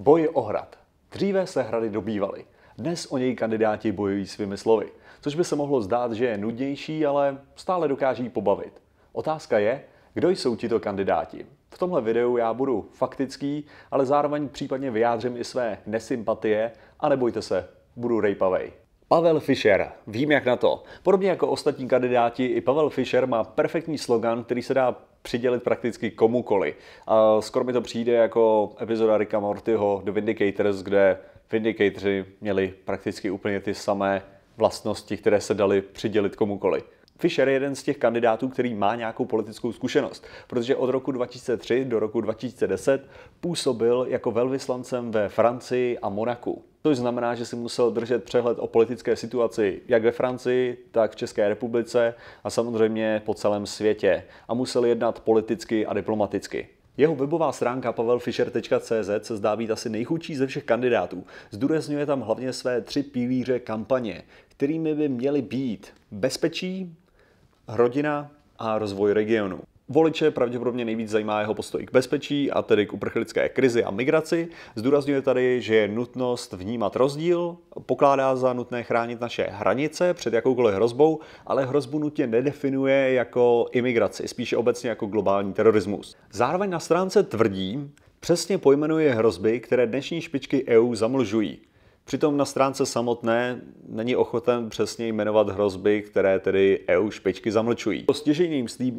Boj o hrad. Dříve se hrady dobývaly. Dnes o něj kandidáti bojují svými slovy, což by se mohlo zdát, že je nudnější, ale stále dokáží pobavit. Otázka je, kdo jsou tito kandidáti? V tomhle videu já budu faktický, ale zároveň případně vyjádřím i své nesympatie a nebojte se, budu rejpavej. Pavel Fischer. Vím, jak na to. Podobně jako ostatní kandidáti, i Pavel Fischer má perfektní slogan, který se dá přidělit prakticky komukoli. A skoro mi to přijde jako epizoda Ricka Mortyho The Vindicators, kde Vindicatoři měli prakticky úplně ty samé vlastnosti, které se daly přidělit komukoli. Fischer je jeden z těch kandidátů, který má nějakou politickou zkušenost, protože od roku 2003 do roku 2010 působil jako velvyslancem ve Francii a Monaku. To znamená, že si musel držet přehled o politické situaci jak ve Francii, tak v České republice a samozřejmě po celém světě a musel jednat politicky a diplomaticky. Jeho webová stránka pavelfischer.cz se zdá být asi nejchudší ze všech kandidátů. Zdůrazňuje tam hlavně své tři pilíře kampaně, kterými by měly být bezpečí, rodina a rozvoj regionu. Voliče pravděpodobně nejvíc zajímá jeho postoj k bezpečí a tedy k uprchlické krizi a migraci. Zdůrazňuje tady, že je nutnost vnímat rozdíl, pokládá za nutné chránit naše hranice před jakoukoliv hrozbou, ale hrozbu nutně nedefinuje jako imigraci, spíše obecně jako globální terorismus. Zároveň na stránce tvrdí, přesně pojmenuje hrozby, které dnešní špičky EU zamlžují. Přitom na stránce samotné není ochoten přesně jmenovat hrozby, které tedy EU špičky zamlčují. Jeho stěžením, slib...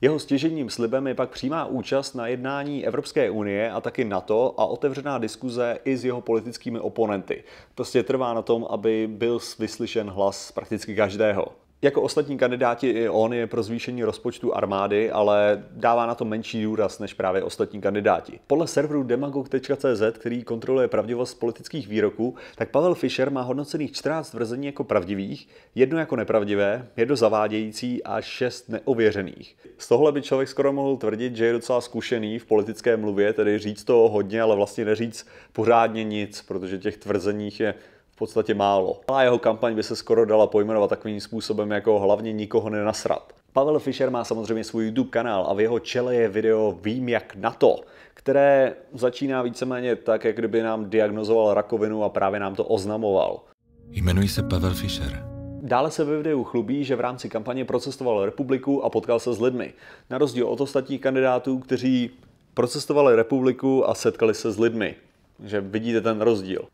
Jeho stěžením slibem je pak přímá účast na jednání Evropské unie a taky NATO a otevřená diskuze i s jeho politickými oponenty. Prostě trvá na tom, aby byl vyslyšen hlas prakticky každého. Jako ostatní kandidáti i on je pro zvýšení rozpočtu armády, ale dává na to menší důraz než právě ostatní kandidáti. Podle serveru demagog.cz, který kontroluje pravdivost politických výroků, tak Pavel Fischer má hodnocených 14 tvrzení jako pravdivých, jedno jako nepravdivé, jedno zavádějící a šest neověřených. Z tohle by člověk skoro mohl tvrdit, že je docela zkušený v politické mluvě, tedy říct to hodně, ale vlastně neříct pořádně nic, protože těch tvrzeních je podstatě málo. A jeho kampaň by se skoro dala pojmenovat takovým způsobem jako hlavně nikoho nenasrat. Pavel Fischer má samozřejmě svůj YouTube kanál a v jeho čele je video Vím jak na to, které začíná víceméně tak, jak kdyby nám diagnozoval rakovinu a právě nám to oznamoval. Jmenuji se Pavel Fischer. Dále se ve videu chlubí, že v rámci kampaně procestoval republiku a potkal se s lidmi. Na rozdíl od ostatních kandidátů, kteří procestovali republiku a setkali se s lidmi. Že vidíte ten rozdíl.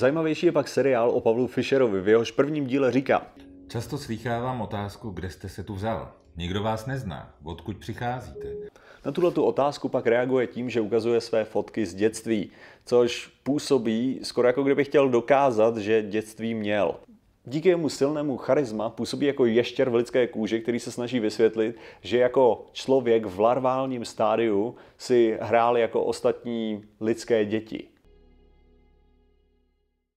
Zajímavější je pak seriál o Pavlu Fischerovi, v jehož prvním díle říká Často slýchávám otázku, kde jste se tu vzal. Nikdo vás nezná, odkud přicházíte. Na tuto tu otázku pak reaguje tím, že ukazuje své fotky z dětství, což působí skoro jako kdyby chtěl dokázat, že dětství měl. Díky jemu silnému charisma působí jako ještěr v lidské kůži, který se snaží vysvětlit, že jako člověk v larválním stádiu si hrál jako ostatní lidské děti.